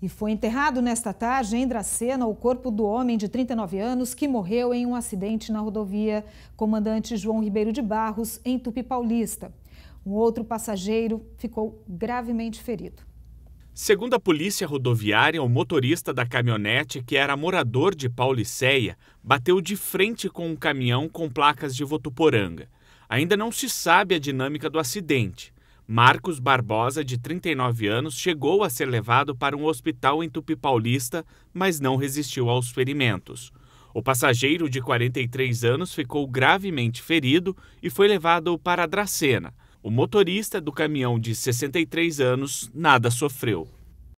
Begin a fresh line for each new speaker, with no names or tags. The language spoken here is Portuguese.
E foi enterrado nesta tarde em Dracena o corpo do homem de 39 anos que morreu em um acidente na rodovia Comandante João Ribeiro de Barros, em Tupi Paulista. Um outro passageiro ficou gravemente ferido.
Segundo a polícia rodoviária, o motorista da caminhonete, que era morador de Pauliceia, bateu de frente com um caminhão com placas de Votuporanga. Ainda não se sabe a dinâmica do acidente. Marcos Barbosa, de 39 anos, chegou a ser levado para um hospital em Tupi Paulista, mas não resistiu aos ferimentos. O passageiro de 43 anos ficou gravemente ferido e foi levado para Dracena. O motorista do caminhão de 63 anos nada sofreu.